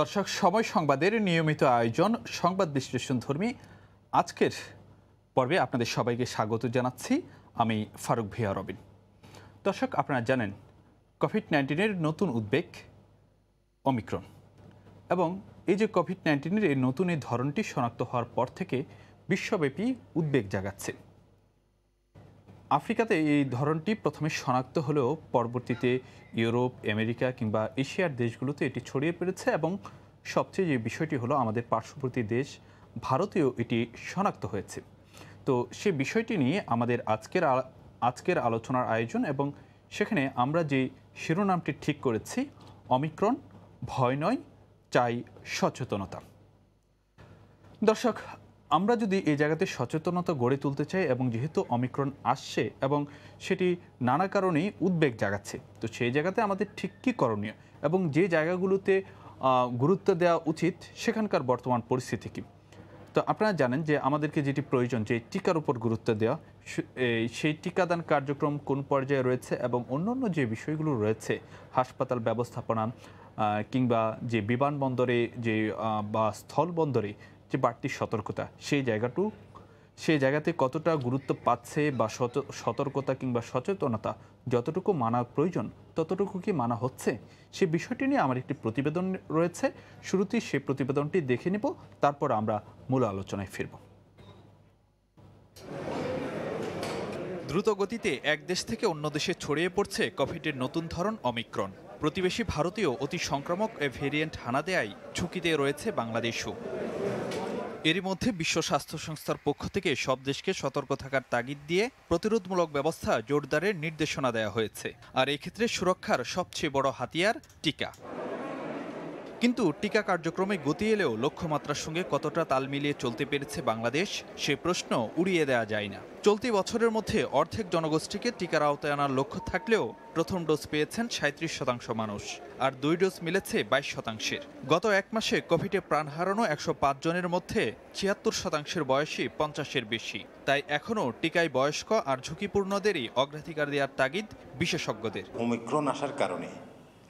দর্শক সময় সংবাদের নিয়মিত আয়োজন সংবাদ বিশ্লেষণ ধর্মী আজকের পর্বে আপনাদের সবাইকে স্বাগত জানাচ্ছি আমি ফারুক ভিয়া রবিন দর্শক আপনারা জানেন কোভিড নাইন্টিনের নতুন উদ্বেগ অমিক্রন এবং এই যে কোভিড নাইন্টিনের এই নতুন এই ধরনটি শনাক্ত হওয়ার পর থেকে বিশ্বব্যাপী উদ্বেগ জাগাচ্ছে আফ্রিকাতে এই ধরনটি প্রথমে শনাক্ত হলেও পরবর্তীতে ইউরোপ আমেরিকা কিংবা এশিয়ার দেশগুলোতে এটি ছড়িয়ে পড়েছে এবং সবচেয়ে যে বিষয়টি হলো আমাদের পার্শ্ববর্তী দেশ ভারতেও এটি শনাক্ত হয়েছে তো সে বিষয়টি নিয়ে আমাদের আজকের আজকের আলোচনার আয়োজন এবং সেখানে আমরা যে শিরোনামটি ঠিক করেছি অমিক্রণ ভয় নয় চাই সচেতনতা দর্শক আমরা যদি এই জায়গাতে সচেতনতা গড়ে তুলতে চাই এবং যেহেতু অমিক্রণ আসছে এবং সেটি নানা কারণেই উদ্বেগ জাগাচ্ছে তো সেই জায়গাতে আমাদের ঠিক কী করণীয় এবং যে জায়গাগুলোতে গুরুত্ব দেওয়া উচিত সেখানকার বর্তমান পরিস্থিতি কী তো আপনারা জানেন যে আমাদেরকে যেটি প্রয়োজন যে টিকার উপর গুরুত্ব দেওয়া সেই টিকাদান কার্যক্রম কোন পর্যায়ে রয়েছে এবং অন্যান্য যে বিষয়গুলো রয়েছে হাসপাতাল ব্যবস্থাপনা কিংবা যে বিমানবন্দরে যে বা স্থলবন্দরে যে বাড়তি সতর্কতা সেই জায়গাটু সেই জায়গাতে কতটা গুরুত্ব পাচ্ছে বা সতর্কতা কিংবা সচেতনতা যতটুকু মানা প্রয়োজন ততটুকু কি মানা হচ্ছে সে বিষয়টি নিয়ে আমার একটি প্রতিবেদন রয়েছে শুরুতেই সেই প্রতিবেদনটি দেখে নেব তারপর আমরা মূল আলোচনায় ফিরব দ্রুত গতিতে এক দেশ থেকে অন্য দেশে ছড়িয়ে পড়ছে কভিডের নতুন ধরন অমিক্রণ প্রতিবেশী ভারতীয় অতি সংক্রামক এ ভেরিয়েন্ট হানা দেয়াই ঝুঁকিতে রয়েছে বাংলাদেশও এরই মধ্যে বিশ্ব স্বাস্থ্য সংস্থার পক্ষ থেকে সব দেশকে সতর্ক থাকার তাগিদ দিয়ে প্রতিরোধমূলক ব্যবস্থা জোরদারের নির্দেশনা দেওয়া হয়েছে আর এক্ষেত্রে সুরক্ষার সবচেয়ে বড় হাতিয়ার টিকা কিন্তু টিকা কার্যক্রমে গতি এলেও লক্ষ্যমাত্রার সঙ্গে কতটা তাল মিলিয়ে চলতে পেরেছে বাংলাদেশ সে প্রশ্ন উড়িয়ে দেওয়া যায় না চলতি বছরের মধ্যে অর্ধেক জনগোষ্ঠীকে টিকার আওতায় আনার লক্ষ্য থাকলেও প্রথম ডোজ পেয়েছেন সাঁত্রিশ শতাংশ মানুষ আর দুই ডোজ মিলেছে বাইশ শতাংশের গত এক মাসে কোভিডে প্রাণ হারানো একশো জনের মধ্যে ছিয়াত্তর শতাংশের বয়সী পঞ্চাশের বেশি তাই এখনও টিকায় বয়স্ক আর ঝুঁকিপূর্ণদেরই অগ্রাধিকার দেওয়ার তাগিদ বিশেষজ্ঞদের ওমিক্রন আসার কারণে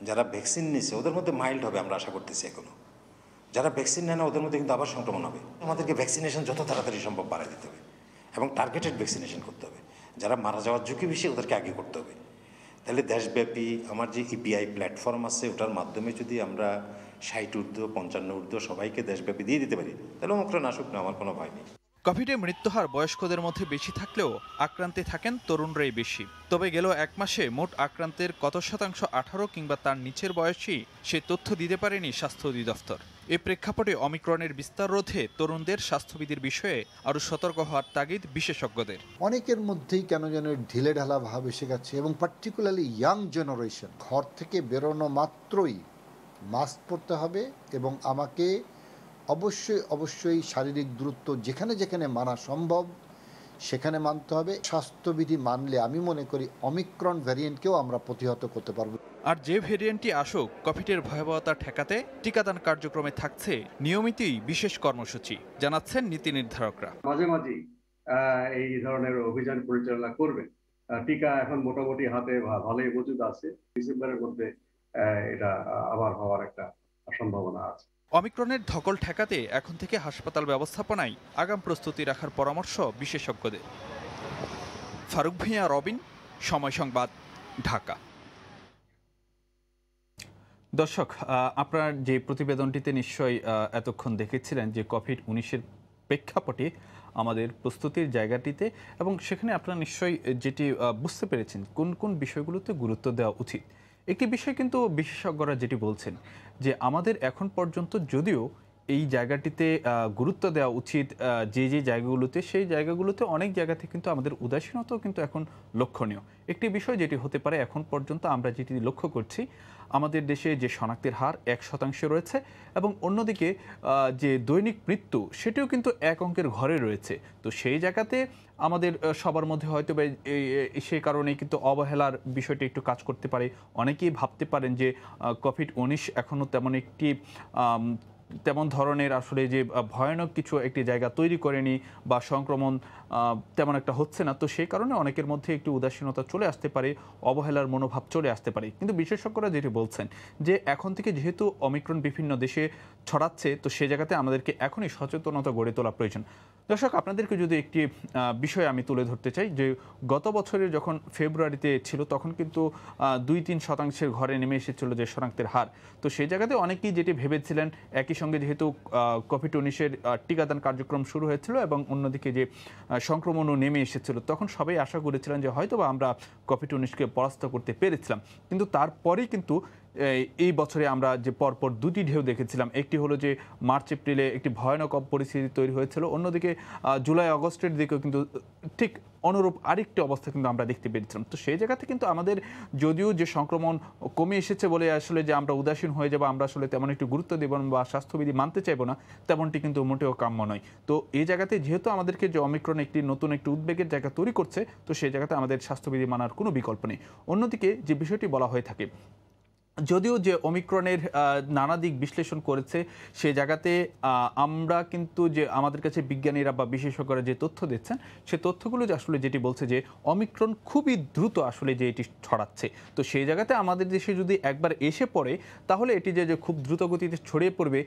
যারা ভ্যাকসিন নিয়েছে ওদের মধ্যে মাইল্ড হবে আমরা আশা করতেছি এখনো যারা ভ্যাকসিন নেয় না ওদের মধ্যে কিন্তু আবার সংক্রমণ হবে আমাদেরকে ভ্যাকসিনেশন যত তাড়াতাড়ি সম্ভব বাড়াই দিতে হবে এবং টার্গেটেড ভ্যাকসিনেশন করতে হবে যারা মারা যাওয়ার ঝুঁকি বেশি ওদেরকে আগে করতে হবে তাহলে দেশব্যাপী আমার যে ইপিআই e প্ল্যাটফর্ম আছে ওটার মাধ্যমে যদি আমরা ষাট ঊর্ধ্ব পঞ্চান্ন ঊর্ধ্ব সবাইকে দেশব্যাপী দিয়ে দিতে পারি তাহলে অমুকটা নাশুক না আমার কোনো ভয় নেই কোভিডে মৃত্যুহার বয়স্কদের মধ্যে বেশি থাকলেও আক্রান্তে থাকেন তরুণরাই বেশি তবে গেল এক মাসে মোট আক্রান্তের কত শতাংশ আঠারো কিংবা তার নিচের বয়সী সে তথ্য দিতে পারেনি স্বাস্থ্য অধিদপ্তর এ প্রেক্ষাপটে অমিক্রণের বিস্তার রোধে তরুণদের স্বাস্থ্যবিধির বিষয়ে আরও সতর্ক হওয়ার তাগিদ বিশেষজ্ঞদের অনেকের মধ্যেই কেন যেন ঢিলে ঢালা ভাব এসে গেছে এবং পার্টিকুলারলি ইয়াং জেনারেশন ঘর থেকে বেরোনো মাত্রই মাস্ক পরতে হবে এবং আমাকে অবশ্যই অবশ্যই শারীরিক দূরত্ব যেখানে যেখানে মানা সম্ভব সেখানে মানতে হবে স্বাস্থ্যবিধি মানলে আমি মনে করি অমিক্রন ভ্যারিয়েন্টকেও আমরা প্রতিহত করতে পারব আর যে ভেরিয়েন্টটি আসুক কোভিডের ভয়াবহতা ঠেকাতে টিকাদান কার্যক্রমে থাকছে নিয়মিতই বিশেষ কর্মসূচি জানাচ্ছেন নীতি নির্ধারকরা মাঝে মাঝে এই ধরনের অভিযান পরিচালনা করবে টিকা এখন মোটামুটি হাতে ভালোই মজুদ আছে ডিসেম্বরের মধ্যে এটা আবার হওয়ার একটা সম্ভাবনা আছে অমিক্রনের ধকল ঠেকাতে এখন থেকে হাসপাতাল ব্যবস্থাপনায় আগাম প্রস্তুতি রাখার পরামর্শ বিশেষজ্ঞদের ফারুক ভূঁইয়া রবিন সময় সংবাদ ঢাকা দর্শক আপনার যে প্রতিবেদনটিতে নিশ্চয়ই এতক্ষণ দেখেছিলেন যে কোভিড উনিশের প্রেক্ষাপটে আমাদের প্রস্তুতির জায়গাটিতে এবং সেখানে আপনারা নিশ্চয়ই যেটি বুঝতে পেরেছেন কোন কোন বিষয়গুলোতে গুরুত্ব দেওয়া উচিত একটি বিষয় কিন্তু বিশেষজ্ঞরা যেটি বলছেন যে আমাদের এখন পর্যন্ত যদিও এই জায়গাটিতে গুরুত্ব দেওয়া উচিত যে যে জায়গাগুলোতে সেই জায়গাগুলোতে অনেক জায়গাতে কিন্তু আমাদের উদাসীনতাও কিন্তু এখন লক্ষণীয় একটি বিষয় যেটি হতে পারে এখন পর্যন্ত আমরা যেটি লক্ষ্য করছি আমাদের দেশে যে শনাক্তের হার এক শতাংশ রয়েছে এবং অন্যদিকে যে দৈনিক মৃত্যু সেটিও কিন্তু এক অঙ্কের ঘরে রয়েছে তো সেই জায়গাতে আমাদের সবার মধ্যে হয়তো সে কারণে কিন্তু অবহেলার বিষয়টি একটু কাজ করতে পারে অনেকেই ভাবতে পারেন যে কোভিড উনিশ এখনও তেমন একটি তেমন ধরনের আসলে যে ভয়ানক কিছু একটি জায়গা তৈরি করেনি বা সংক্রমণ তেমন একটা হচ্ছে না তো সেই কারণে অনেকের মধ্যে একটি উদাসীনতা চলে আসতে পারে অবহেলার মনোভাব চলে আসতে পারে কিন্তু বিশেষজ্ঞরা যেটি বলছেন যে এখন থেকে যেহেতু অমিক্রণ বিভিন্ন দেশে ছড়াচ্ছে তো সে জায়গাতে আমাদেরকে এখনই সচেতনতা গড়ে তোলা প্রয়োজন দর্শক আপনাদেরকে যদি একটি বিষয় আমি তুলে ধরতে চাই যে গত বছরের যখন ফেব্রুয়ারিতে ছিল তখন কিন্তু দুই তিন শতাংশের ঘরে নেমে এসেছিল যে শনাক্তের হার তো সেই জায়গাতে অনেকেই যেটি ভেবেছিলেন একই সঙ্গে যেহেতু কোভিড উনিশের টিকাদান কার্যক্রম শুরু হয়েছিল এবং অন্যদিকে যে সংক্রমণও নেমে এসেছিল তখন সবাই আশা করেছিলেন যে হয়তো বা আমরা কোভিড উনিশকে পরাস্ত করতে পেরেছিলাম কিন্তু তারপরেই কিন্তু এই বছরে আমরা যে পরপর দুটি ঢেউ দেখেছিলাম একটি হলো যে মার্চ এপ্রিলে একটি ভয়ানক পরিস্থিতি তৈরি হয়েছিল অন্যদিকে জুলাই অগস্টের দিকেও কিন্তু ঠিক অনুরূপ আরেকটি অবস্থা কিন্তু আমরা দেখতে পেরেছিলাম তো সেই জায়গাতে কিন্তু আমাদের যদিও যে সংক্রমণ কমে এসেছে বলে আসলে যে আমরা উদাসীন হয়ে যাবো আমরা আসলে তেমন একটু গুরুত্ব দেব বা স্বাস্থ্যবিধি মানতে চাইবো না তেমনটি কিন্তু মোটেও কাম্য নয় তো এই জায়গাতে যেহেতু আমাদেরকে যে অমিক্রণ একটি নতুন একটি উদ্বেগের জায়গা তৈরি করছে তো সেই জায়গাতে আমাদের স্বাস্থ্যবিধি মানার কোনো বিকল্প নেই অন্যদিকে যে বিষয়টি বলা হয়ে থাকে যদিও যে অমিক্রণের নানা দিক বিশ্লেষণ করেছে সে জায়গাতে আমরা কিন্তু যে আমাদের কাছে বিজ্ঞানীরা বা বিশেষজ্ঞরা যে তথ্য দিচ্ছেন সে তথ্যগুলো যে আসলে যেটি বলছে যে অমিক্রণ খুবই দ্রুত আসলে যে এটি ছড়াচ্ছে তো সেই জায়গাতে আমাদের দেশে যদি একবার এসে পড়ে তাহলে এটি যে খুব দ্রুত গতিতে ছড়িয়ে পড়বে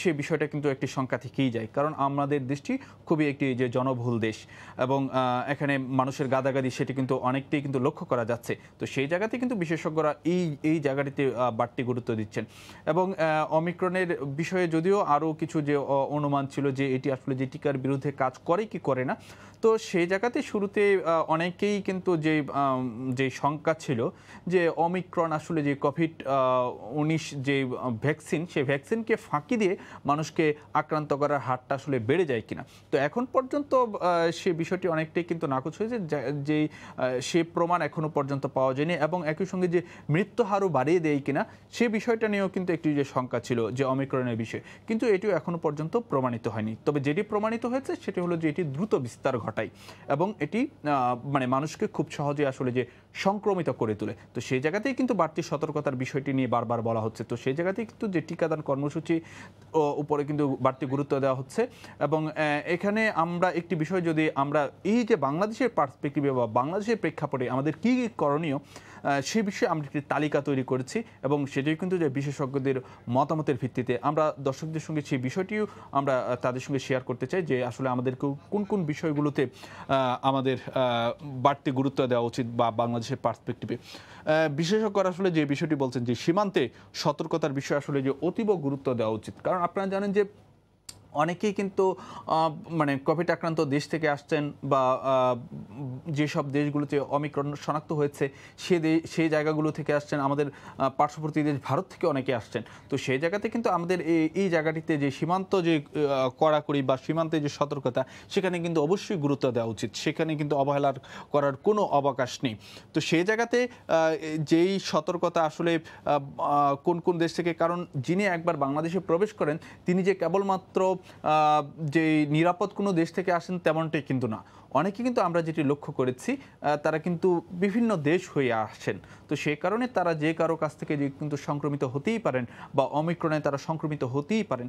সে বিষয়টা কিন্তু একটি সংখ্যা থেকেই যায় কারণ আমাদের দেশটি খুবই একটি যে জনবহুল দেশ এবং এখানে মানুষের গাদাগাদি সেটি কিন্তু অনেকটাই কিন্তু লক্ষ্য করা যাচ্ছে তো সেই জায়গাতে কিন্তু বিশেষজ্ঞরা এই এই জায়গা কাটাকাটিতে বাড়তি গুরুত্ব দিচ্ছেন এবং অমিক্রনের বিষয়ে যদিও আরও কিছু যে অনুমান ছিল যে এটি আসলে যে টিকার বিরুদ্ধে কাজ করে কি করে না তো সেই জায়গাতে শুরুতে অনেকেই কিন্তু যে যে শঙ্কা ছিল যে অমিক্রন আসলে যে কোভিড উনিশ যে ভ্যাকসিন সেই ভ্যাকসিনকে ফাঁকি দিয়ে মানুষকে আক্রান্ত করার হারটা আসলে বেড়ে যায় কিনা তো এখন পর্যন্ত সে বিষয়টি অনেকটাই কিন্তু নাকচ হয়েছে যে সে প্রমাণ এখনও পর্যন্ত পাওয়া যায়নি এবং একই সঙ্গে যে মৃত্যু হারও বাড়ি বাড়িয়ে দেয় কিনা সে বিষয়টা নিয়েও কিন্তু একটি যে শঙ্কা ছিল যে অমিক্রণের বিষয়ে কিন্তু এটিও এখনও পর্যন্ত প্রমাণিত হয়নি তবে যেটি প্রমাণিত হয়েছে সেটি হলো যে এটি দ্রুত বিস্তার ঘটায় এবং এটি মানে মানুষকে খুব সহজে আসলে যে সংক্রমিত করে তোলে তো সেই জায়গাতেই কিন্তু বাড়তি সতর্কতার বিষয়টি নিয়ে বারবার বলা হচ্ছে তো সেই জায়গাতেই কিন্তু যে টিকাদান কর্মসূচি উপরে কিন্তু বাড়তি গুরুত্ব দেওয়া হচ্ছে এবং এখানে আমরা একটি বিষয় যদি আমরা এই যে বাংলাদেশের পার্সপেক্টিভে বা বাংলাদেশের প্রেক্ষাপটে আমাদের কী কী করণীয় সে বিষয়ে আমরা একটি তালিকা তৈরি করেছি এবং সেটিও কিন্তু যে বিশেষজ্ঞদের মতামতের ভিত্তিতে আমরা দর্শকদের সঙ্গে সেই বিষয়টিও আমরা তাদের সঙ্গে শেয়ার করতে চাই যে আসলে আমাদেরকে কোন কোন বিষয়গুলোতে আমাদের বাড়তি গুরুত্ব দেওয়া উচিত বা বাংলাদেশের পার্সপেক্টিভে বিশেষজ্ঞরা আসলে যে বিষয়টি বলছেন যে সীমান্তে সতর্কতার বিষয় আসলে যে অতীব গুরুত্ব দেওয়া উচিত কারণ আপনারা জানেন যে অনেকেই কিন্তু মানে কোভিড আক্রান্ত দেশ থেকে আসছেন বা যেসব দেশগুলোতে অমিক্রণ শনাক্ত হয়েছে সে সেই জায়গাগুলো থেকে আসছেন আমাদের পার্শ্ববর্তী দেশ ভারত থেকে অনেকে আসছেন তো সেই জায়গাতে কিন্তু আমাদের এই জায়গাটিতে যে সীমান্ত যে কড়াকড়ি বা সীমান্তে যে সতর্কতা সেখানে কিন্তু অবশ্যই গুরুত্ব দেওয়া উচিত সেখানে কিন্তু অবহেলার করার কোনো অবকাশ নেই তো সেই জায়গাতে যেই সতর্কতা আসলে কোন কোন দেশ থেকে কারণ যিনি একবার বাংলাদেশে প্রবেশ করেন তিনি যে কেবলমাত্র যে নিরাপদ কোনো দেশ থেকে আসেন তেমনটাই কিন্তু না অনেকে কিন্তু আমরা যেটি লক্ষ্য করেছি তারা কিন্তু বিভিন্ন দেশ হয়ে আসছেন তো সে কারণে তারা যে কারো কাছ থেকে যে কিন্তু সংক্রমিত হতেই পারেন বা অমিক্রণে তারা সংক্রমিত হতেই পারেন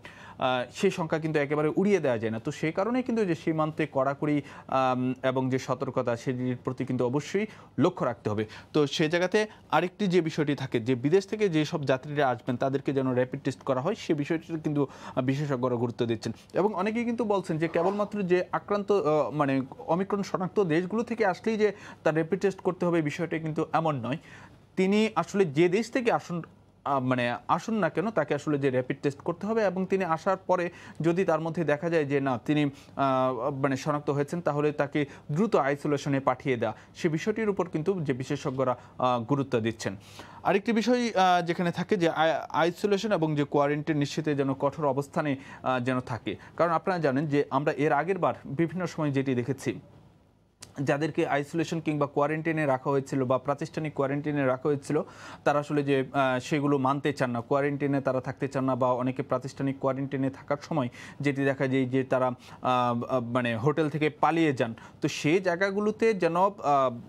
সে সংখ্যা কিন্তু একেবারে উড়িয়ে দেওয়া যায় না তো সে কারণে কিন্তু যে সীমান্তে কড়াকড়ি এবং যে সতর্কতা সেটির প্রতি কিন্তু অবশ্যই লক্ষ্য রাখতে হবে তো সে জায়গাতে আরেকটি যে বিষয়টি থাকে যে বিদেশ থেকে যেসব যাত্রীরা আসবেন তাদেরকে যেন র্যাপিড টেস্ট করা হয় সে বিষয়টি কিন্তু বিশেষজ্ঞরা গুরুত্ব দিচ্ছেন এবং অনেকেই কিন্তু বলছেন যে কেবলমাত্র যে আক্রান্ত মানে অমিক্রণ শনাক্ত দেশগুলো থেকে আসলেই যে তার র্যাপিড টেস্ট করতে হবে বিষয়টা কিন্তু এমন নয় তিনি আসলে যে দেশ থেকে আসন মানে আসুন না কেন তাকে আসলে যে র্যাপিড টেস্ট করতে হবে এবং তিনি আসার পরে যদি তার মধ্যে দেখা যায় যে না তিনি মানে শনাক্ত হয়েছেন তাহলে তাকে দ্রুত আইসোলেশনে পাঠিয়ে দেওয়া সে বিষয়টির উপর কিন্তু যে বিশেষজ্ঞরা গুরুত্ব দিচ্ছেন আরেকটি বিষয় যেখানে থাকে যে আইসোলেশন এবং যে কোয়ারেন্টিন নিশ্চিতে যেন কঠোর অবস্থানে যেন থাকে কারণ আপনারা জানেন যে আমরা এর আগের বার বিভিন্ন সময় যেটি দেখেছি যাদেরকে আইসোলেশন কিংবা কোয়ারেন্টাইনে রাখা হয়েছিল বা প্রাতিষ্ঠানিক কোয়ারেন্টাইনে রাখা হয়েছিল তারা আসলে যে সেগুলো মানতে চান না কোয়ারেন্টাইনে তারা থাকতে চান না বা অনেকে প্রাতিষ্ঠানিক কোয়ারেন্টাইনে থাকার সময় যেটি দেখা যায় যে তারা মানে হোটেল থেকে পালিয়ে যান তো সেই জায়গাগুলোতে যেন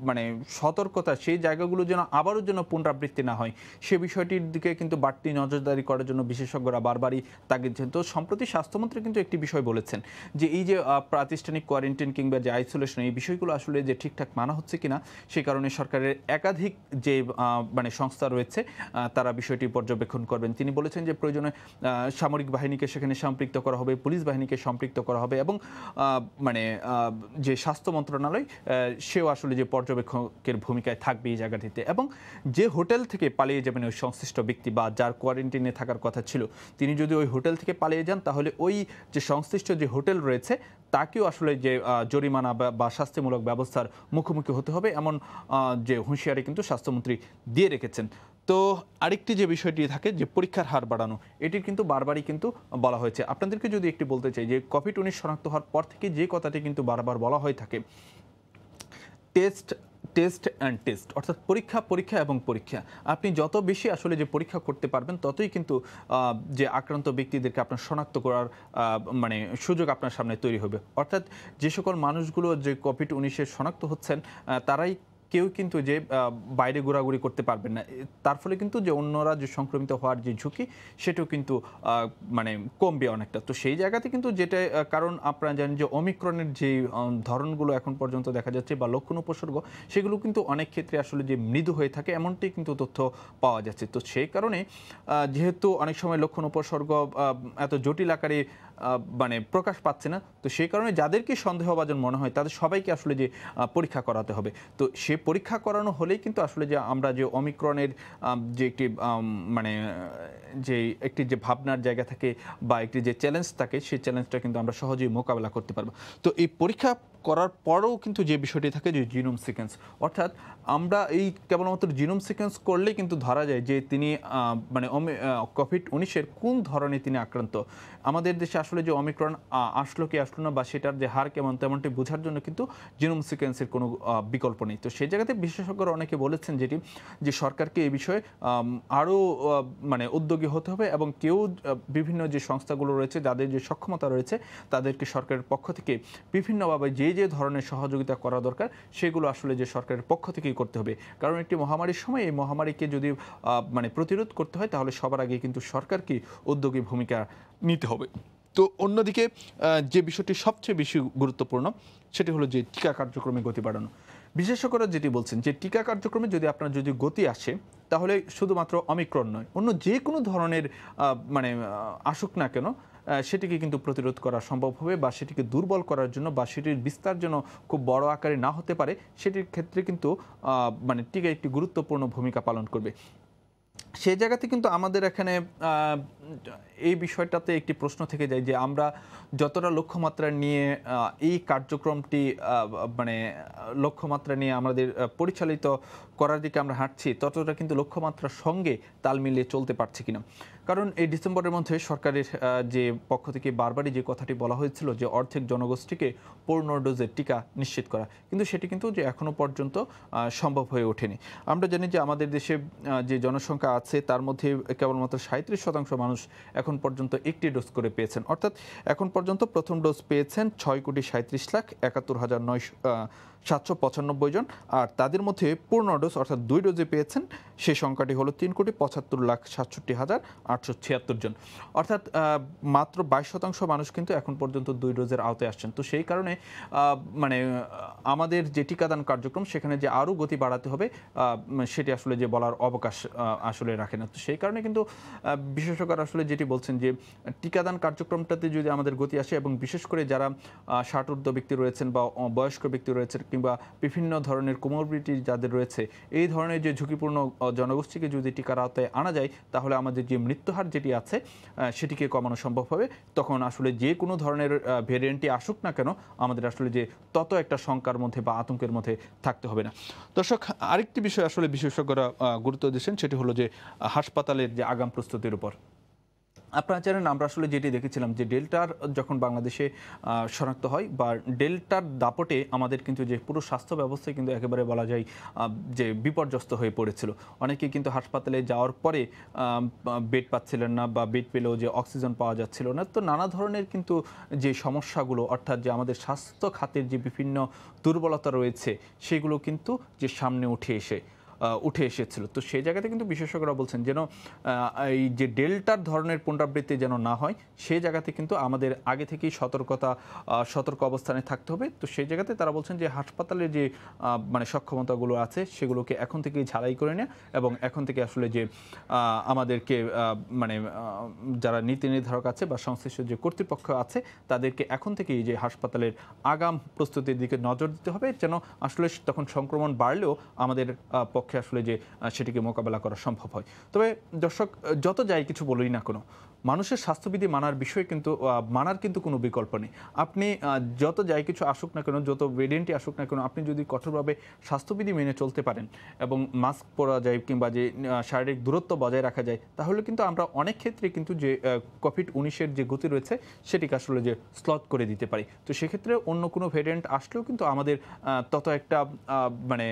মানে সতর্কতা সেই জায়গাগুলো যেন আবারও যেন পুনরাবৃত্তি না হয় সে বিষয়টির দিকে কিন্তু বাড়তি নজরদারি করার জন্য বিশেষজ্ঞরা বারবারই তাগিয়েছেন তো সম্প্রতি স্বাস্থ্যমন্ত্রী কিন্তু একটি বিষয় বলেছেন যে এই যে প্রাতিষ্ঠানিক কোয়ারেন্টাইন কিংবা যে আইসোলেশন এই বিষয়গুলো আসলে যে ঠিকঠাক মানা হচ্ছে কিনা সে কারণে সরকারের একাধিক যে মানে সংস্থা রয়েছে তারা বিষয়টি পর্যবেক্ষণ করবেন তিনি বলেছেন যে প্রয়োজনে সামরিক বাহিনীকে সেখানে সম্পৃক্ত করা হবে পুলিশ বাহিনীকে সম্পৃক্ত করা হবে এবং মানে যে স্বাস্থ্য মন্ত্রণালয় সেও আসলে যে পর্যবেক্ষকের ভূমিকায় থাকবে এই জায়গাটিতে এবং যে হোটেল থেকে পালিয়ে যাবেন ওই সংশ্লিষ্ট ব্যক্তি বা যার কোয়ারেন্টিনে থাকার কথা ছিল তিনি যদি ওই হোটেল থেকে পালিয়ে যান তাহলে ওই যে সংশ্লিষ্ট যে হোটেল রয়েছে তাকেও আসলে যে জরিমানা বা শাস্তিমূলক ব্যবস্থার মুখোমুখি হতে হবে এমন যে হুঁশিয়ারি কিন্তু স্বাস্থ্যমন্ত্রী দিয়ে রেখেছেন তো আরেকটি যে বিষয়টি থাকে যে পরীক্ষার হার বাড়ানো এটির কিন্তু বারবারই কিন্তু বলা হয়েছে আপনাদেরকে যদি একটি বলতে চাই যে কোভিড উনিশ শনাক্ত হওয়ার পর থেকে যে কথাটি কিন্তু বারবার বলা হয়ে থাকে টেস্ট টেস্ট অ্যান্ড টেস্ট অর্থাৎ পরীক্ষা পরীক্ষা এবং পরীক্ষা আপনি যত বেশি আসলে যে পরীক্ষা করতে পারবেন ততই কিন্তু যে আক্রান্ত ব্যক্তিদেরকে আপনার শনাক্ত করার মানে সুযোগ আপনার সামনে তৈরি হবে অর্থাৎ যে সকল মানুষগুলো যে কোভিড উনিশের শনাক্ত হচ্ছেন তারাই কেউ কিন্তু যে বাইরে ঘোরাঘুরি করতে পারবেন না তার ফলে কিন্তু যে অন্যরা যে সংক্রমিত হওয়ার যে ঝুঁকি সেটাও কিন্তু মানে কমবে অনেকটা তো সেই জায়গাতে কিন্তু যেটা কারণ আপনারা জানেন যে অমিক্রণের যে ধরনগুলো এখন পর্যন্ত দেখা যাচ্ছে বা লক্ষণ উপসর্গ সেগুলো কিন্তু অনেক ক্ষেত্রে আসলে যে মৃদু হয়ে থাকে এমনটি কিন্তু তথ্য পাওয়া যাচ্ছে তো সেই কারণে যেহেতু অনেক সময় লক্ষণ উপসর্গ এত জটিল আকারে মানে প্রকাশ পাচ্ছে না তো সেই কারণে যাদেরকে সন্দেহভাজন মনে হয় তাদের সবাইকে আসলে যে পরীক্ষা করাতে হবে তো সে পরীক্ষা করানো হলেই কিন্তু আসলে যে আমরা যে অমিক্রণের যে একটি মানে যে একটি যে ভাবনার জায়গা থাকে বা একটি যে চ্যালেঞ্জ থাকে সেই চ্যালেঞ্জটা কিন্তু আমরা সহজেই মোকাবেলা করতে পারবো তো এই পরীক্ষা করার পরেও কিন্তু যে বিষয়টি থাকে যে জিনোম সিকোয়েন্স অর্থাৎ আমরা এই কেবলমাত্র জিনোম সিকোয়েন্স করলে কিন্তু ধরা যায় যে তিনি মানে কোভিড উনিশের কোন ধরনের তিনি আক্রান্ত আমাদের দেশে আসলে আসলে যে অমিক্রণ আসলো কি আসলো না বা সেটার যে হার কেমন তেমনটি বোঝার জন্য কিন্তু জিনোম সিকোয়েন্সের কোনো বিকল্প নেই তো সেই জায়গাতে বিশেষজ্ঞরা অনেকে বলেছেন যেটি যে সরকারকে এই বিষয়ে আরও মানে উদ্যোগী হতে হবে এবং কেউ বিভিন্ন যে সংস্থাগুলো রয়েছে যাদের যে সক্ষমতা রয়েছে তাদেরকে সরকারের পক্ষ থেকে বিভিন্নভাবে যে যে ধরনের সহযোগিতা করা দরকার সেগুলো আসলে যে সরকারের পক্ষ থেকেই করতে হবে কারণ একটি মহামারীর সময় এই মহামারীকে যদি মানে প্রতিরোধ করতে হয় তাহলে সবার আগে কিন্তু সরকারকে উদ্যোগী ভূমিকা নিতে হবে তো অন্যদিকে যে বিষয়টি সবচেয়ে বেশি গুরুত্বপূর্ণ সেটি হলো যে টিকা কার্যক্রমে গতি বাড়ানো বিশেষজ্ঞরা যেটি বলছেন যে টিকা কার্যক্রমে যদি আপনার যদি গতি আসে তাহলে শুধুমাত্র অমিক্রণ নয় অন্য যে কোনো ধরনের মানে আসুক না কেন সেটিকে কিন্তু প্রতিরোধ করা সম্ভব হবে বা সেটিকে দুর্বল করার জন্য বা সেটির বিস্তার যেন খুব বড় আকারে না হতে পারে সেটির ক্ষেত্রে কিন্তু মানে টিকা একটি গুরুত্বপূর্ণ ভূমিকা পালন করবে সেই জায়গাতে কিন্তু আমাদের এখানে এই বিষয়টাতে একটি প্রশ্ন থেকে যায় যে আমরা যতটা লক্ষ্যমাত্রা নিয়ে এই কার্যক্রমটি মানে লক্ষ্যমাত্রা নিয়ে আমাদের পরিচালিত করার দিকে আমরা হাঁটছি ততটা কিন্তু লক্ষ্যমাত্রার সঙ্গে তাল মিলিয়ে চলতে পারছি কিনা কারণ এই ডিসেম্বরের মধ্যে সরকারের যে পক্ষ থেকে বারবারই যে কথাটি বলা হয়েছিল যে অর্ধেক জনগোষ্ঠীকে পূর্ণ ডোজের টিকা নিশ্চিত করা কিন্তু সেটি কিন্তু যে এখনও পর্যন্ত সম্ভব হয়ে ওঠেনি আমরা জানি যে আমাদের দেশে যে জনসংখ্যা আছে তার মধ্যে কেবলমাত্র সাঁত্রিশ শতাংশ মানুষ এখন পর্যন্ত একটি ডোজ করে পেয়েছেন অর্থাৎ এখন পর্যন্ত প্রথম ডোজ পেয়েছেন ছয় কোটি সাঁত্রিশ লাখ একাত্তর হাজার নয়শো সাতশো পঁচানব্বই জন আর তাদের মধ্যে পূর্ণ ডোজ অর্থাৎ দুই ডোজে পেয়েছেন সেই সংখ্যাটি হলো তিন কোটি পঁচাত্তর লাখ সাতষট্টি হাজার আটশো ছিয়াত্তর জন অর্থাৎ মাত্র বাইশ শতাংশ মানুষ কিন্তু এখন পর্যন্ত দুই ডোজের আওতায় আসছেন তো সেই কারণে মানে আমাদের যে টিকাদান কার্যক্রম সেখানে যে আরও গতি বাড়াতে হবে সেটি আসলে যে বলার অবকাশ আসলে রাখে না তো সেই কারণে কিন্তু বিশেষজ্ঞরা আসলে যেটি বলছেন যে টিকাদান কার্যক্রমটাতে যদি আমাদের গতি আসে এবং বিশেষ করে যারা ষাটোর্ধ ব্যক্তি রয়েছেন বা বয়স্ক ব্যক্তি রয়েছেন কিংবা বিভিন্ন ধরনের কোমরবিটি যাদের রয়েছে এই ধরনের যে ঝুঁকিপূর্ণ জনগোষ্ঠীকে যদি টিকার আওতায় আনা যায় তাহলে আমাদের যে মৃত্যুহার যেটি আছে সেটিকে কমানো সম্ভব হবে তখন আসলে যে কোনো ধরনের ভেরিয়েন্টই আসুক না কেন আমাদের আসলে যে তত একটা শঙ্কার মধ্যে বা আতঙ্কের মধ্যে থাকতে হবে না দর্শক আরেকটি বিষয় আসলে বিশেষজ্ঞরা গুরুত্ব দিয়েছেন সেটি হলো যে হাসপাতালের যে আগাম প্রস্তুতির উপর আপনারা জানেন আমরা আসলে যেটি দেখেছিলাম যে ডেল্টার যখন বাংলাদেশে শনাক্ত হয় বা ডেল্টার দাপটে আমাদের কিন্তু যে পুরো স্বাস্থ্য ব্যবস্থায় কিন্তু একেবারে বলা যায় যে বিপর্যস্ত হয়ে পড়েছিল অনেকে কিন্তু হাসপাতালে যাওয়ার পরে বেড পাচ্ছিলেন না বা বেড পেলেও যে অক্সিজেন পাওয়া যাচ্ছিল না তো নানা ধরনের কিন্তু যে সমস্যাগুলো অর্থাৎ যে আমাদের স্বাস্থ্য খাতের যে বিভিন্ন দুর্বলতা রয়েছে সেগুলো কিন্তু যে সামনে উঠে এসে উঠে এসেছিল তো সেই জায়গাতে কিন্তু বিশেষজ্ঞরা বলছেন যেন এই যে ডেল্টার ধরনের পুনরাবৃত্তি যেন না হয় সেই জায়গাতে কিন্তু আমাদের আগে থেকেই সতর্কতা সতর্ক অবস্থানে থাকতে হবে তো সেই জায়গাতে তারা বলছেন যে হাসপাতালে যে মানে সক্ষমতাগুলো আছে সেগুলোকে এখন থেকেই ঝালাই করে নেয় এবং এখন থেকে আসলে যে আমাদেরকে মানে যারা নীতি নির্ধারক আছে বা সংশ্লিষ্ট যে কর্তৃপক্ষ আছে তাদেরকে এখন থেকেই যে হাসপাতালের আগাম প্রস্তুতির দিকে নজর দিতে হবে যেন আসলে তখন সংক্রমণ বাড়লেও আমাদের পক্ষে পক্ষে আসলে যে সেটিকে মোকাবেলা করা সম্ভব হয় তবে দর্শক যত যাই কিছু বলি না কোনো মানুষের স্বাস্থ্যবিধি মানার বিষয়ে কিন্তু মানার কিন্তু কোনো বিকল্প নেই আপনি যত যাই কিছু আসুক না কেন যত ভেরিয়েন্টই আসুক না কেন আপনি যদি কঠোরভাবে স্বাস্থ্যবিধি মেনে চলতে পারেন এবং মাস্ক পরা যায় কিংবা যে শারীরিক দূরত্ব বজায় রাখা যায় তাহলে কিন্তু আমরা অনেক ক্ষেত্রে কিন্তু যে কোভিড উনিশের যে গতি রয়েছে সেটিকে আসলে যে স্লথ করে দিতে পারি তো সেক্ষেত্রে অন্য কোনো ভেরিয়েন্ট আসলেও কিন্তু আমাদের তত একটা মানে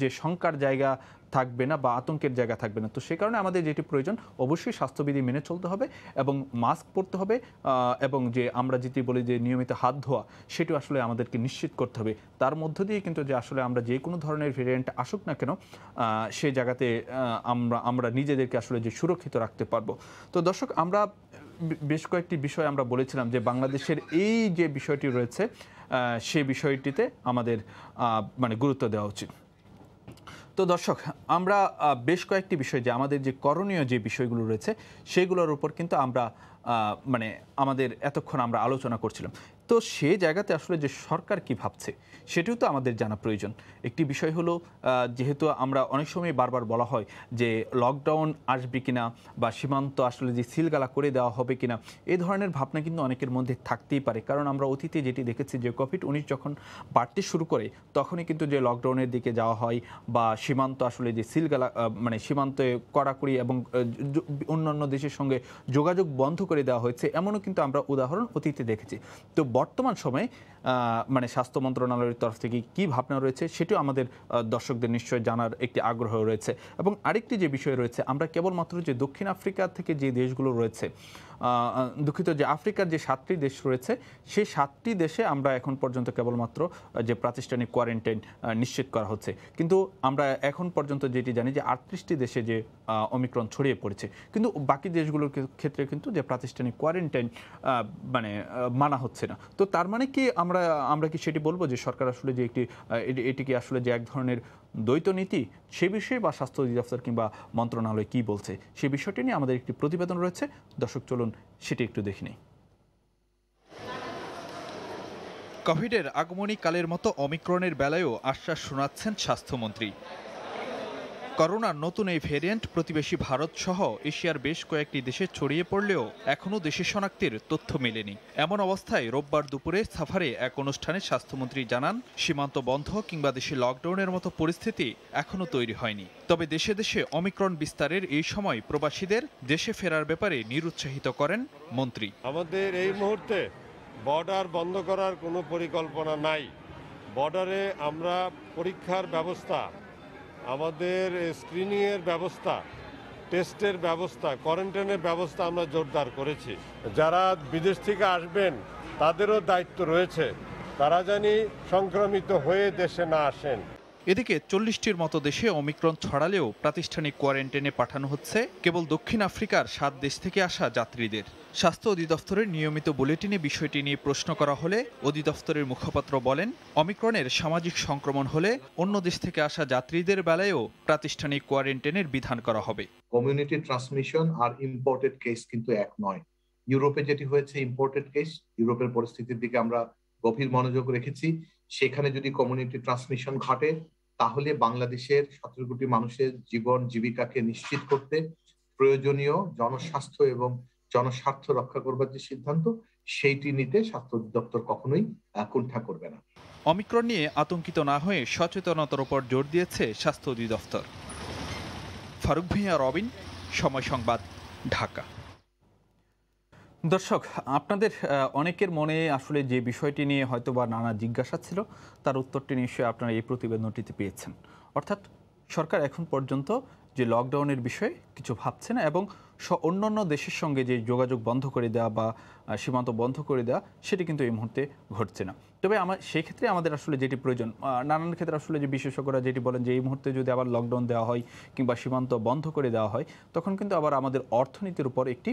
যে শঙ্কার জায়গা থাকবে না বা আতঙ্কের জায়গা থাকবে না তো সে কারণে আমাদের যেটি প্রয়োজন অবশ্যই স্বাস্থ্যবিধি মেনে চলতে হবে এবং মাস্ক পরতে হবে এবং যে আমরা যেটি বলি যে নিয়মিত হাত ধোয়া সেটি আসলে আমাদেরকে নিশ্চিত করতে হবে তার মধ্য দিয়ে কিন্তু যে আসলে আমরা যে কোনো ধরনের ভেরিয়েন্ট আসুক না কেন সে জায়গাতে আমরা আমরা নিজেদেরকে আসলে যে সুরক্ষিত রাখতে পারবো তো দর্শক আমরা বেশ কয়েকটি বিষয় আমরা বলেছিলাম যে বাংলাদেশের এই যে বিষয়টি রয়েছে সে বিষয়টিতে আমাদের মানে গুরুত্ব দেওয়া উচিত তো দর্শক আমরা বেশ কয়েকটি বিষয় যে আমাদের যে করণীয় যে বিষয়গুলো রয়েছে সেগুলোর উপর কিন্তু আমরা মানে আমাদের এতক্ষণ আমরা আলোচনা করছিলাম তো সে জায়গাতে আসলে যে সরকার কি ভাবছে সেটিও তো আমাদের জানা প্রয়োজন একটি বিষয় হলো যেহেতু আমরা অনেক সময় বারবার বলা হয় যে লকডাউন আসবে কিনা বা সীমান্ত আসলে যে সিলগালা করে দেওয়া হবে কিনা এ ধরনের ভাবনা কিন্তু অনেকের মধ্যে থাকতেই পারে কারণ আমরা অতীতে যেটি দেখেছি যে কোভিড উনিশ যখন বাড়তে শুরু করে তখনই কিন্তু যে লকডাউনের দিকে যাওয়া হয় বা সীমান্ত আসলে যে সিলগালা মানে সীমান্তে কড়াকড়ি এবং অন্যান্য দেশের সঙ্গে যোগাযোগ বন্ধ করে দেওয়া হয়েছে এমনও কিন্তু আমরা উদাহরণ অতীতে দেখেছি তো বর্তমান সময়ে মানে স্বাস্থ্য মন্ত্রণালয়ের তরফ থেকে কী ভাবনা রয়েছে সেটিও আমাদের দর্শকদের নিশ্চয় জানার একটি আগ্রহ রয়েছে এবং আরেকটি যে বিষয় রয়েছে আমরা কেবলমাত্র যে দক্ষিণ আফ্রিকা থেকে যে দেশগুলো রয়েছে দুঃখিত যে আফ্রিকার যে সাতটি দেশ রয়েছে সেই সাতটি দেশে আমরা এখন পর্যন্ত কেবলমাত্র যে প্রাতিষ্ঠানিক কোয়ারেন্টাইন নিশ্চিত করা হচ্ছে কিন্তু আমরা এখন পর্যন্ত যেটি জানি যে আটত্রিশটি দেশে যে অমিক্রণ ছড়িয়ে পড়েছে কিন্তু বাকি দেশগুলোর ক্ষেত্রে কিন্তু যে প্রাতিষ্ঠানিক কোয়ারেন্টাইন মানে মানা হচ্ছে না তো তার মানে কি আমরা আমরা আমরা কি সেটি বলবো যে সরকার আসলে যে একটি এটি কি আসলে যে এক ধরনের দ্বৈত নীতি সে বিষয়ে বা স্বাস্থ্য অধিদপ্তর কিংবা মন্ত্রণালয় কি বলছে সে বিষয়টি নিয়ে আমাদের একটি প্রতিবেদন রয়েছে দর্শক চলুন সেটি একটু দেখে নিই কোভিডের আগমনী কালের মতো অমিক্রণের বেলায়ও আশ্বাস শোনাচ্ছেন স্বাস্থ্যমন্ত্রী করোনার নতুন এই ভেরিয়েন্ট প্রতিবেশী ভারত সহ এশিয়ার বেশ কয়েকটি দেশে ছড়িয়ে পড়লেও এখনও দেশে শনাক্তের তথ্য মেলেনি এমন অবস্থায় রোববার দুপুরে সাফারে এক অনুষ্ঠানে স্বাস্থ্যমন্ত্রী জানান সীমান্ত বন্ধ কিংবা দেশে লকডাউনের মতো পরিস্থিতি এখনও তৈরি হয়নি তবে দেশে দেশে অমিক্রণ বিস্তারের এই সময় প্রবাসীদের দেশে ফেরার ব্যাপারে নিরুৎসাহিত করেন মন্ত্রী আমাদের এই মুহূর্তে বর্ডার বন্ধ করার কোনো পরিকল্পনা নাই বর্ডারে আমরা পরীক্ষার ব্যবস্থা আমাদের স্ক্রিনিংয়ের ব্যবস্থা টেস্টের ব্যবস্থা কোয়ারেন্টাইনের ব্যবস্থা আমরা জোরদার করেছি যারা বিদেশ থেকে আসবেন তাদেরও দায়িত্ব রয়েছে তারা জানি সংক্রমিত হয়ে দেশে না আসেন এদিকে চল্লিশটির মতো দেশে অমিক্রণ ছড়ালেও প্রাতিষ্ঠানিক কোয়ারেন্টাইনে পাঠানো হচ্ছে কেবল দক্ষিণ আফ্রিকার সাত দেশ থেকে আসা যাত্রীদের স্বাস্থ্য অধিদপ্তরের নিয়মিত বুলেটিনে বিষয়টি নিয়ে প্রশ্ন করা হলে অধিদপ্তরের মুখপাত্র বলেন অমিক্রণের সামাজিক সংক্রমণ হলে অন্য দেশ থেকে আসা যাত্রীদের বেলায়ও প্রাতিষ্ঠানিক কোয়ারেন্টাইনের বিধান করা হবে কমিউনিটি ট্রান্সমিশন আর ইম্পোর্টেড কেস কিন্তু এক নয় ইউরোপে যেটি হয়েছে ইম্পোর্টেড কেস ইউরোপের পরিস্থিতির দিকে আমরা গভীর মনোযোগ রেখেছি সেখানে যদি কমিউনিটি ট্রান্সমিশন ঘটে তাহলে বাংলাদেশের সতেরো কোটি মানুষের জীবন জীবিকাকে নিশ্চিত করতে প্রয়োজনীয় জনস্বাস্থ্য এবং জনস্বার্থ রক্ষা করবার যে সিদ্ধান্ত সেইটি নিতে স্বাস্থ্য দপ্তর কখনোই কুণ্ঠা করবে না অমিক্রণ নিয়ে আতঙ্কিত না হয়ে সচেতনতার উপর জোর দিয়েছে স্বাস্থ্য অধিদপ্তর ফারুক ভূঁইয়া রবিন সময় সংবাদ ঢাকা দর্শক আপনাদের অনেকের মনে আসলে যে বিষয়টি নিয়ে হয়তো বা নানা জিজ্ঞাসা ছিল তার উত্তরটি নিশ্চয়ই আপনারা এই প্রতিবেদনটিতে পেয়েছেন অর্থাৎ সরকার এখন পর্যন্ত যে লকডাউনের বিষয়ে কিছু ভাবছে না এবং অন্যান্য দেশের সঙ্গে যে যোগাযোগ বন্ধ করে দেওয়া বা সীমান্ত বন্ধ করে দেওয়া সেটি কিন্তু এই মুহূর্তে ঘটছে না তবে আমার সেক্ষেত্রে আমাদের আসলে যেটি প্রয়োজন নানান ক্ষেত্রে আসলে যে বিশেষজ্ঞরা যেটি বলেন যে এই মুহূর্তে যদি আবার লকডাউন দেওয়া হয় কিংবা সীমান্ত বন্ধ করে দেওয়া হয় তখন কিন্তু আবার আমাদের অর্থনীতির উপর একটি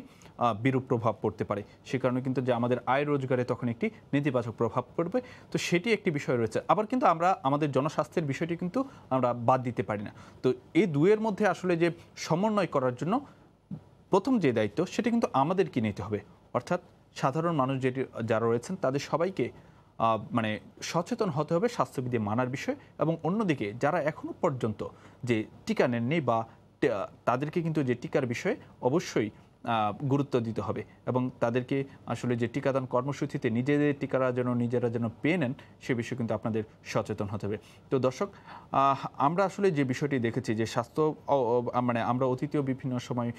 বিরূপ প্রভাব পড়তে পারে সে কারণে কিন্তু যে আমাদের আয় রোজগারে তখন একটি নেতিবাচক প্রভাব পড়বে তো সেটি একটি বিষয় রয়েছে আবার কিন্তু আমরা আমাদের জনস্বাস্থ্যের বিষয়টি কিন্তু আমরা বাদ দিতে পারি না তো এই দুয়ের মধ্যে আসলে যে সমন্বয় করার জন্য প্রথম যে দায়িত্ব সেটা কিন্তু আমাদেরকে নিতে হবে অর্থাৎ সাধারণ মানুষ যেটি যারা রয়েছেন তাদের সবাইকে মানে সচেতন হতে হবে স্বাস্থ্যবিধি মানার বিষয় এবং অন্যদিকে যারা এখনও পর্যন্ত যে টিকা নেননি বা তাদেরকে কিন্তু যে টিকার বিষয়ে অবশ্যই গুরুত্ব দিতে হবে এবং তাদেরকে আসলে যে টিকাদান কর্মসূচিতে নিজেদের টিকারা যেন নিজেরা যেন পেয়ে নেন সে বিষয়ে কিন্তু আপনাদের সচেতন হতে হবে তো দর্শক আমরা আসলে যে বিষয়টি দেখেছি যে স্বাস্থ্য মানে আমরা অতীতেও বিভিন্ন সময়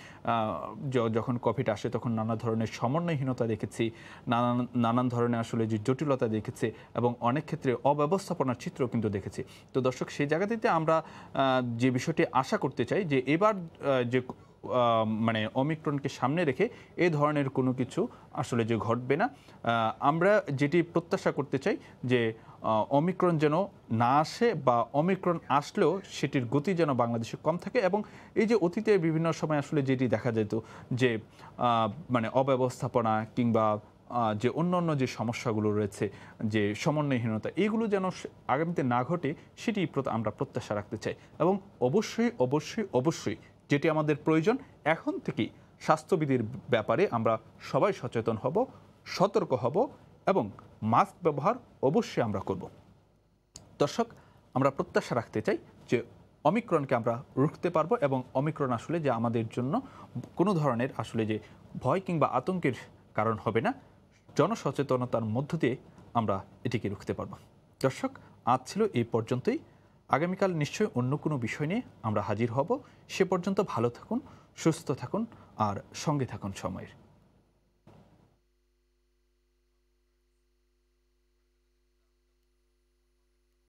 যখন কোভিড আসে তখন নানা ধরনের সমন্বয়হীনতা দেখেছি নানান নানান ধরনের আসলে যে জটিলতা দেখেছে এবং অনেক ক্ষেত্রে অব্যবস্থাপনার চিত্র কিন্তু দেখেছি তো দর্শক সেই জায়গাটিতে আমরা যে বিষয়টি আশা করতে চাই যে এবার যে মানে অমিক্রণকে সামনে রেখে এ ধরনের কোনো কিছু আসলে যে ঘটবে না আমরা যেটি প্রত্যাশা করতে চাই যে অমিক্রণ যেন না আসে বা অমিক্রণ আসলেও সেটির গতি যেন বাংলাদেশে কম থাকে এবং এই যে অতীতে বিভিন্ন সময় আসলে যেটি দেখা যেত যে মানে অব্যবস্থাপনা কিংবা যে অন্য অন্য যে সমস্যাগুলো রয়েছে যে সমন্বয়হীনতা এগুলো যেন আগামীতে না ঘটে সেটি আমরা প্রত্যাশা রাখতে চাই এবং অবশ্যই অবশ্যই অবশ্যই যেটি আমাদের প্রয়োজন এখন থেকেই স্বাস্থ্যবিধির ব্যাপারে আমরা সবাই সচেতন হব সতর্ক হব এবং মাস্ক ব্যবহার অবশ্যই আমরা করব দর্শক আমরা প্রত্যাশা রাখতে চাই যে অমিক্রণকে আমরা রুখতে পারবো এবং অমিক্রণ আসলে যে আমাদের জন্য কোনো ধরনের আসলে যে ভয় কিংবা আতঙ্কের কারণ হবে না জনসচেতনতার মধ্য দিয়ে আমরা এটিকে রুখতে পারব দর্শক আজ ছিল এই পর্যন্তই আগামীকাল নিশ্চয়ই অন্য কোনো বিষয় নিয়ে আমরা হাজির হব সে পর্যন্ত ভালো থাকুন সুস্থ থাকুন আর সঙ্গে থাকুন সময়ের